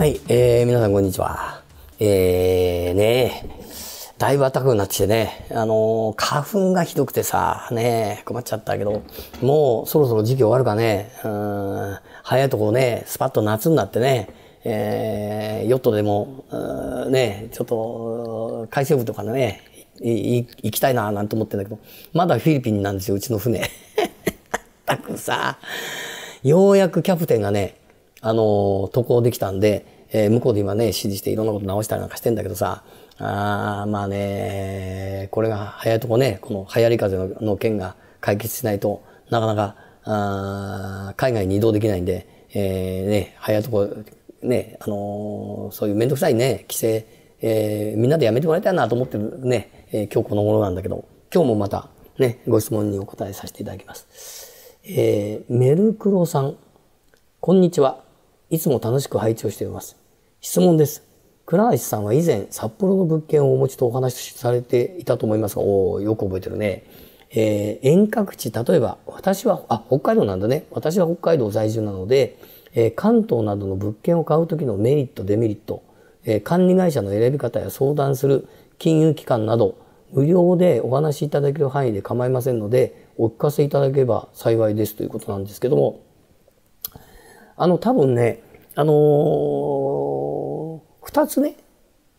はい、えー、皆さんこんにちは。えー、ねだいぶ暖かくなってきてね、あのー、花粉がひどくてさ、ね困っちゃったけど、もうそろそろ時期終わるかね、うん、早いとこね、スパッと夏になってね、えー、ヨットでも、ねちょっと、海鮮部とかね、行きたいななんて思ってんだけど、まだフィリピンなんですよ、うちの船。たくさ、ようやくキャプテンがね、あの、渡航できたんで、えー、向こうで今ね、指示していろんなこと直したりなんかしてんだけどさ、あまあね、これが早いとこね、この流行り風のの件が解決しないとなかなか、あ海外に移動できないんで、えー、ね、早いとこ、ね、あのー、そういうめんどくさいね、規制、えー、みんなでやめてもらいたいなと思ってるね、えー、今日この頃なんだけど、今日もまたね、ご質問にお答えさせていただきます。えー、メルクロさん、こんにちは。いつも楽しく配置をしています。質問です。倉橋さんは以前、札幌の物件をお持ちとお話しされていたと思いますが、おおよく覚えてるね。えー、遠隔地、例えば、私は、あ、北海道なんだね。私は北海道在住なので、えー、関東などの物件を買う時のメリット、デメリット、えー、管理会社の選び方や相談する金融機関など、無料でお話しいただける範囲で構いませんので、お聞かせいただければ幸いですということなんですけども、あの、多分ね、あのー、二つね、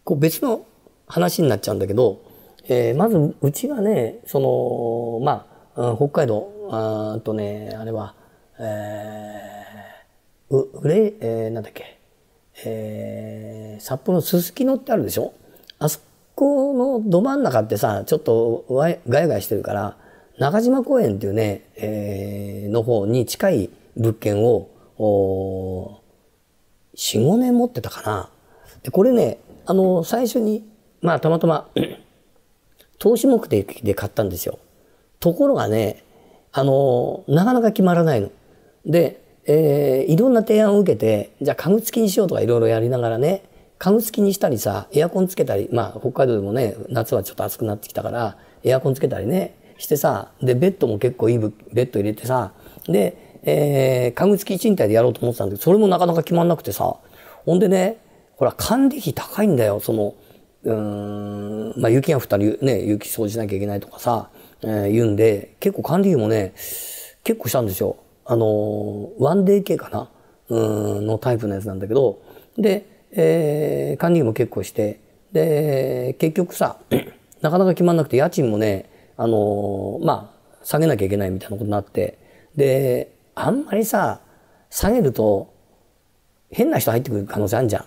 こう別の話になっちゃうんだけど、えー、まず、うちがね、その、まあ、北海道、あとね、あれは、えー、う、うれ、えー、なんだっけ、えー、札幌のすすきのってあるでしょあそこのど真ん中ってさ、ちょっとわいガヤガヤしてるから、中島公園っていうね、えー、の方に近い物件を、お4、5年持ってたかな。で、これね、あの、最初に、まあ、たまたま 投資目的で買ったんですよ。ところがね、あの、なかなか決まらないの。で、えー、いろんな提案を受けて、じゃあ家具付きにしようとかいろいろやりながらね、家具付きにしたりさ、エアコンつけたり、まあ北海道でもね、夏はちょっと暑くなってきたから、エアコンつけたりね、してさ、で、ベッドも結構いいベッド入れてさ、で、えー、家具付き賃貸でやろうと思ってたんだけど、それもなかなか決まんなくてさ、ほんでね、ほら、管理費高いんだよ、その、うん、まあ、雪が降ったら、ね、雪掃除しなきゃいけないとかさ、えー、言うんで、結構管理費もね、結構したんですよ。あのー、ンデー系かなうん、のタイプのやつなんだけど、で、えー、管理費も結構して、で、結局さ、なかなか決まんなくて、家賃もね、あのー、まあ、下げなきゃいけないみたいなことになって、で、あんまりさ、下げると、変な人入ってくる可能性あるじゃん。っ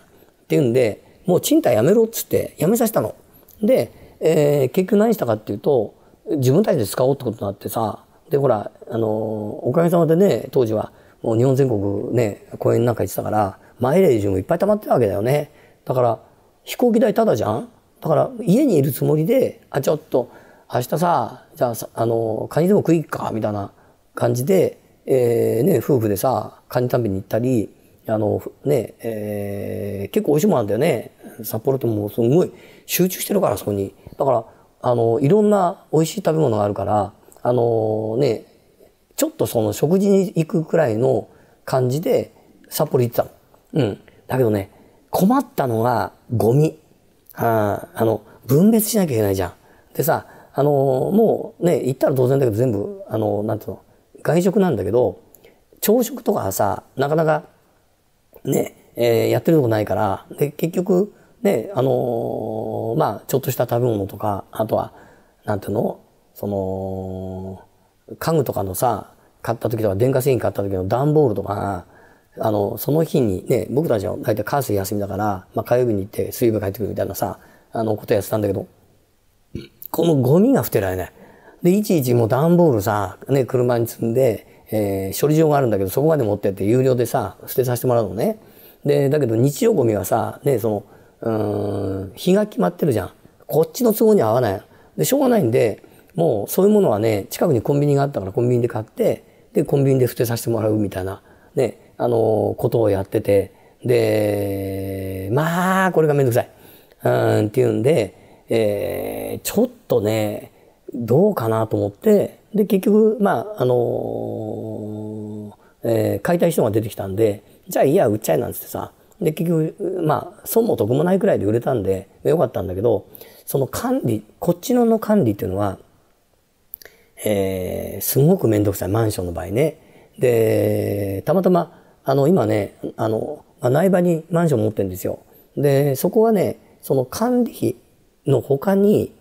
ていうんで、もう賃貸やめろっつって、やめさせたの。で、えー、結局何したかっていうと、自分たちで使おうってことになってさ、で、ほら、あのー、おかげさまでね、当時は、もう日本全国ね、公園なんか行ってたから、マイレージもいっぱい溜まってたわけだよね。だから、飛行機代タダじゃんだから、家にいるつもりで、あ、ちょっと、明日さ、じゃあ、あのー、カニでも食いっか、みたいな感じで、えー、ね、夫婦でさ、カニ食べに行ったり、あの、ね、えー、結構美味しいものなんだよね。札幌ってもうすごい集中してるから、そこに。だから、あの、いろんな美味しい食べ物があるから、あのね、ちょっとその食事に行くくらいの感じで札幌行ってたの。うん。だけどね、困ったのがゴミ。ああの、分別しなきゃいけないじゃん。でさ、あのもうね、行ったら当然だけど全部、あのなんていうの、外食なんだけど、朝食とかさ、なかなか、ね、えー、やってるとこないから、で、結局、ね、あのー、まあ、ちょっとした食べ物とか、あとは、なんていうのその、家具とかのさ、買った時とか、電化製品買った時の段ボールとか、あの、その日にね、僕たちは大体火水休みだから、まあ、火曜日に行って水曜日帰ってくるみたいなさ、あの、ことやってたんだけど、このゴミが捨てられない。で、いちいちもう段ボールさ、ね、車に積んで、えー、処理場があるんだけど、そこまで持ってって有料でさ、捨てさせてもらうのね。で、だけど日曜ゴミはさ、ね、その、うん、日が決まってるじゃん。こっちの都合に合わない。で、しょうがないんで、もうそういうものはね、近くにコンビニがあったからコンビニで買って、で、コンビニで捨てさせてもらうみたいな、ね、あのー、ことをやってて、で、まあ、これがめんどくさい。うん、っていうんで、えー、ちょっとね、どうかなと思って、で、結局、まあ、あのー、えー、買いたい人が出てきたんで、じゃあいいや、売っちゃえなんつってさ、で、結局、まあ、損も得もないくらいで売れたんで、よかったんだけど、その管理、こっちのの管理っていうのは、えー、すごくめんどくさい、マンションの場合ね。で、たまたま、あの、今ね、あの、内場にマンション持ってるんですよ。で、そこはね、その管理費の他に、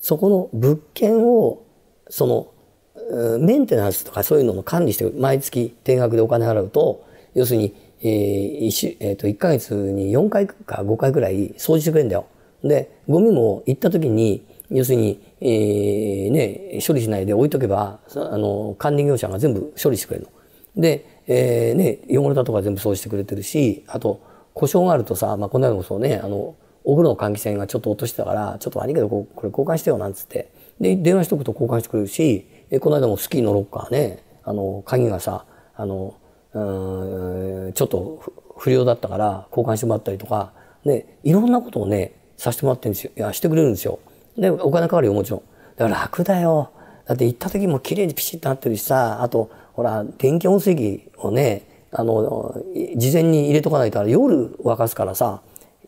そこの物件を、その、メンテナンスとかそういうのも管理して、毎月定額でお金払うと、要するに、えー、1, えー、と一ヶ月に4回か5回くらい掃除してくれんだよ。で、ゴミも行った時に、要するに、えー、ね、処理しないで置いとけば、あの、管理業者が全部処理してくれるの。で、えー、ね、汚れたとか全部掃除してくれてるし、あと、故障があるとさ、まあ、この間もそうね、あの、お風呂の換気扇がちょっと落としてたから、ちょっと悪いけどこ、れ交換してよ、なんつって。で、電話しとくと交換してくれるし、えこの間もスキーのロッカーね、あの、鍵がさ、あの、うん、ちょっと不良だったから交換してもらったりとか、ね、いろんなことをね、させてもらってるんですよ。いや、してくれるんですよ。で、お金かかるよ、もちろん。だから楽だよ。だって行った時も綺麗にピシッとなってるしさ、あと、ほら、電気温水器をね、あの、事前に入れとかないと夜沸かすからさ、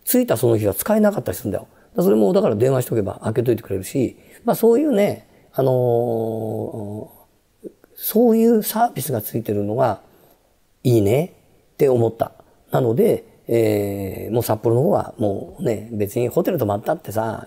着いたその日は使えなかったりするんだよ。それもだから電話しとけば開けといてくれるし、まあそういうね、あのー、そういうサービスがついてるのがいいねって思った。なので、えー、もう札幌の方はもうね、別にホテル泊まったってさ、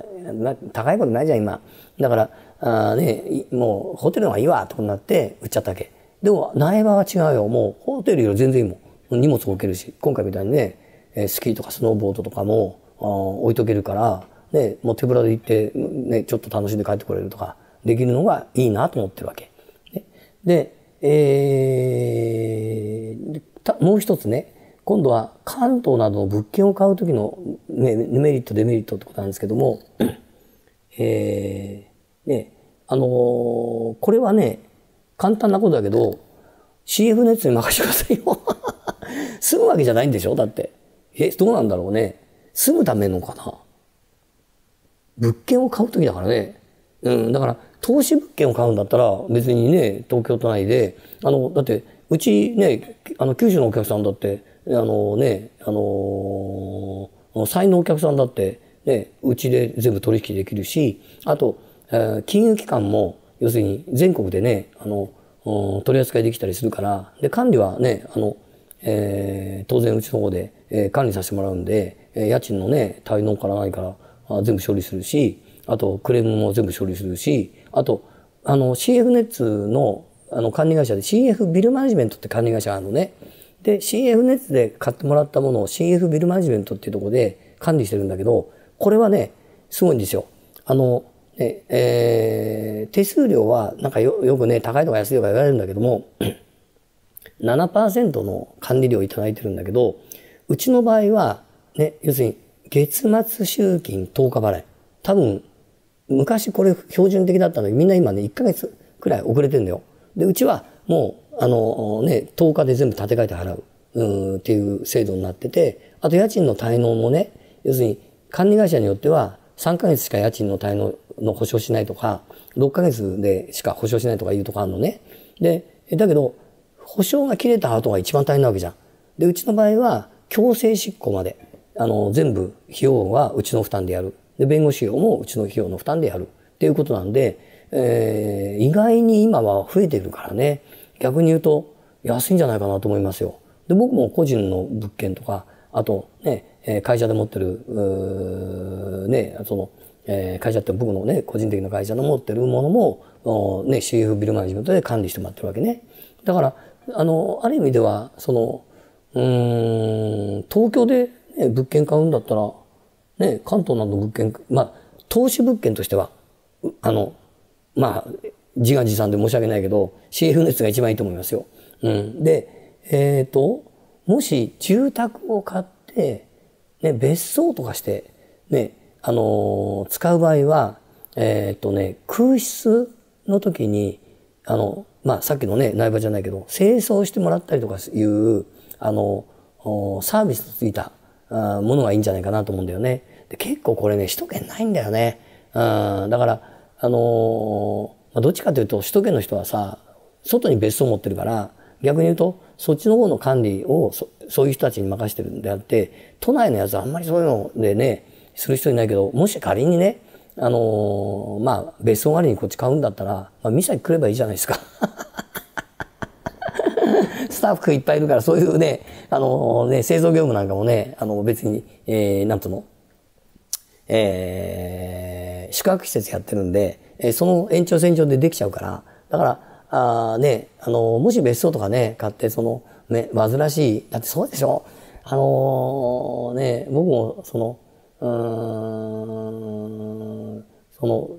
高いことないじゃん今。だから、あね、もうホテルの方がいいわってことになって売っちゃったわけ。でも苗場は違うよ。もうホテルより全然いいもん。荷物置けるし、今回みたいにね、えスキーとかスノーボードとかも置いとけるから、ね、もう手ぶらで行って、ね、ちょっと楽しんで帰ってこれるとかできるのがいいなと思ってるわけ。で、えー、もう一つね、今度は関東などの物件を買う時の、ね、メリット、デメリットってことなんですけども、えー、ね、あのー、これはね、簡単なことだけど、CF トに任せてくださいよ。住 むわけじゃないんでしょだって。え、どうなんだろうね。住むためのかな。物件を買う時だからね。うん、だから投資物件を買うんだったら別にね、東京都内で、あの、だって、うちね、あの、九州のお客さんだって、あのね、あのー、才能お客さんだって、ね、うちで全部取引できるし、あと、えー、金融機関も、要するに全国でね、あの、取り扱いできたりするから、で、管理はね、あの、えー、当然うちの方でえ管理させてもらうんで、え家賃のね、滞納からないから、全部処理するし、あとクレームも全部処理するし、あと、あの CF ネッツのあの管理会社で CF ビルマネジメントって管理会社あるのね。で、CF ネッツで買ってもらったものを CF ビルマネジメントっていうとこで管理してるんだけど、これはね、すごいんですよ。あの、ね、えー、手数料はなんかよよくね、高いとか安いとか言われるんだけども、7% の管理料を頂いてるんだけど、うちの場合は、ね、要するに月末集金10日払い。多分、昔これ標準的だったのに、みんな今ね、1ヶ月くらい遅れてんだよ。で、うちはもう、あのね、10日で全部建て替えて払う。うんっていう制度になってて、あと家賃の滞納もね、要するに管理会社によっては3ヶ月しか家賃の滞納の保証しないとか、6ヶ月でしか保証しないとかいうとこあるのね。で、だけど、保証が切れた後が一番大変なわけじゃん。で、うちの場合は、強制執行まで、あの、全部費用はうちの負担でやる。で、弁護士用もうちの費用の負担でやる。っていうことなんで、えー、意外に今は増えてるからね、逆に言うと安いんじゃないかなと思いますよ。で、僕も個人の物件とか、あとね、会社で持ってる、ね、その、えー、会社って僕のね、個人的な会社の持ってるものも、ね、CF ビルマネジメントで管理してもらってるわけね。だから、あの、ある意味では、その、うん、東京で、ね、物件買うんだったら、ね、関東など物件、まあ、投資物件としては、あの、まあ、自画自賛で申し訳ないけど、CF 熱が一番いいと思いますよ。うん。で、えっ、ー、と、もし住宅を買って、ね、別荘とかして、ね、あのー、使う場合は、えっ、ー、とね、空室の時に、あの、まあ、さっきのね、苗場じゃないけど、清掃してもらったりとかいう、あの、サービスついたものがいいんじゃないかなと思うんだよね。で結構これね、首都圏ないんだよね。うん、だから、あのまどっちかというと首都圏の人はさ、外に別荘を持ってるから、逆に言うと、そっちの方の管理をそそういう人たちに任してるんであって、都内のやつはあんまりそういうのでね、する人いないけど、もし仮にね、あのまあ、別荘代わりにこっち買うんだったら、まあ、三崎来ればいいじゃないですか。スタッフいっぱいいるから、そういうね、あのね、製造業務なんかもね、あの、別に、えー、なんとの、えー、宿泊施設やってるんで、えー、その延長線上でできちゃうから、だから、あね、あの、もし別荘とかね、買って、その、ね、煩わしい、だってそうでしょあのー、ね、僕も、その、うん、その、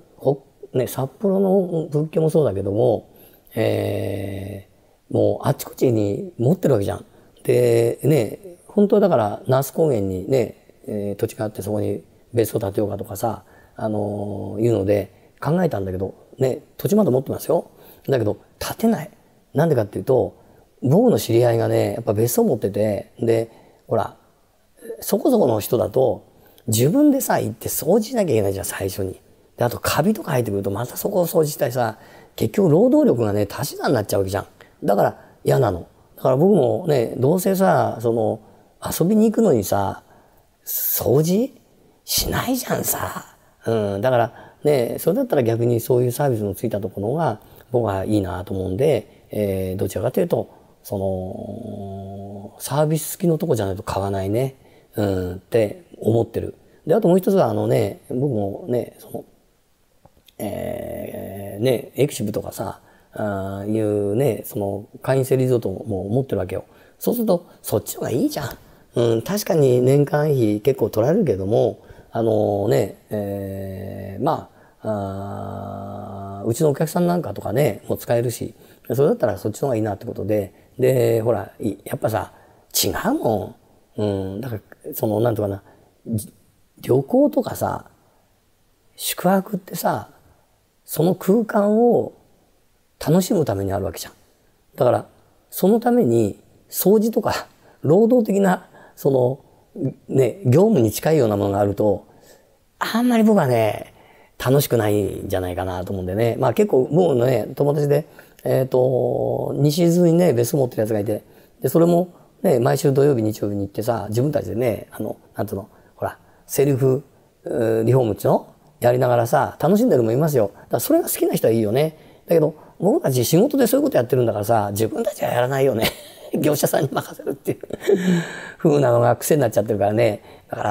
ね、札幌の仏教もそうだけども、えもうあちこちに持ってるわけじゃん。で、ね、本当だから那須高原にね、えー、土地があってそこに別荘建てようかとかさ、あのー、いうので考えたんだけど、ね、土地まだ持ってますよ。だけど、建てない。なんでかっていうと、僕の知り合いがね、やっぱ別荘持ってて、で、ほら、そこそこの人だと、自分でさ、行って掃除しなきゃいけないじゃん、最初に。で、あとカビとか入ってくると、またそこを掃除したりさ、結局労働力がね、足し算になっちゃうわけじゃん。だから嫌なの。だから僕もね、どうせさ、その、遊びに行くのにさ、掃除しないじゃんさ。うん。だから、ね、それだったら逆にそういうサービスのついたところが、僕はいいなと思うんで、えー、どちらかというと、その、サービス付きのとこじゃないと買わないね。うん、って思ってる。で、あともう一つは、あのね、僕もね、その、えー、ね、エクシブとかさ、あいうね、その会員制リゾートも持ってるわけよ。そうすると、そっちの方がいいじゃん。うん、確かに年間費結構取られるけども、あのね、えー、まあ、あうちのお客さんなんかとかね、も使えるし、それだったらそっちの方がいいなってことで、で、ほら、やっぱさ、違うもん。うん、だから、その、なんとかな、旅行とかさ、宿泊ってさ、その空間を楽しむためにあるわけじゃん。だから、そのために掃除とか、労働的な、その、ね、業務に近いようなものがあると、あんまり僕はね、楽しくないんじゃないかなと思うんでね。まあ結構、もうね、友達で、えっ、ー、と、西伊豆にね、別荘持ってるやつがいて、で、それも、ね、毎週土曜日、日曜日に行ってさ、自分たちでね、あの、なんつうの、ほら、セリフ、リフォームっちのやりながらさ、楽しんでるもいますよ。だからそれが好きな人はいいよね。だけど、僕たち仕事でそういうことやってるんだからさ、自分たちはやらないよね。業者さんに任せるっていう風なのが癖になっちゃってるからね。だか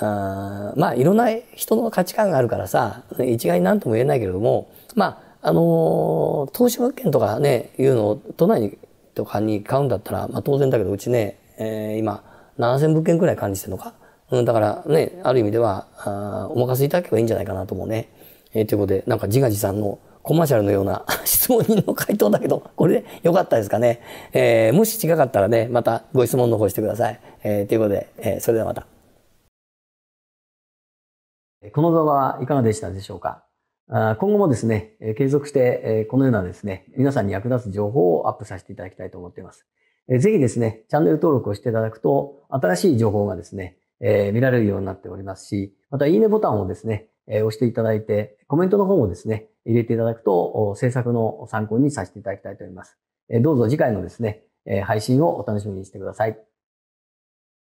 ら、まあいろんな人の価値観があるからさ、一概に何とも言えないけれども、まあ、あのー、投資物件とかね、いうのを都内にとかに買うんだったら、まあ当然だけど、うちね、えー、今、7000物件くらい管理してるのか。うん、だからね、ある意味では、あお任せいただけばいいんじゃないかなと思うね。えー、ということで、なんか自画自賛のコマーシャルのような 質問人の回答だけど、これで良かったですかね。えー、もし違かったらね、またご質問の方してください。えー、ということで、えー、それではまた。この動画はいかがでしたでしょうか今後もですね、継続して、このようなですね、皆さんに役立つ情報をアップさせていただきたいと思っています。ぜひですね、チャンネル登録をしていただくと、新しい情報がですね、見られるようになっておりますし、また、いいねボタンをですね、え押していただいて、コメントの方もですね、入れていただくと、制作の参考にさせていただきたいと思います。えどうぞ次回のですね、え配信をお楽しみにしてください。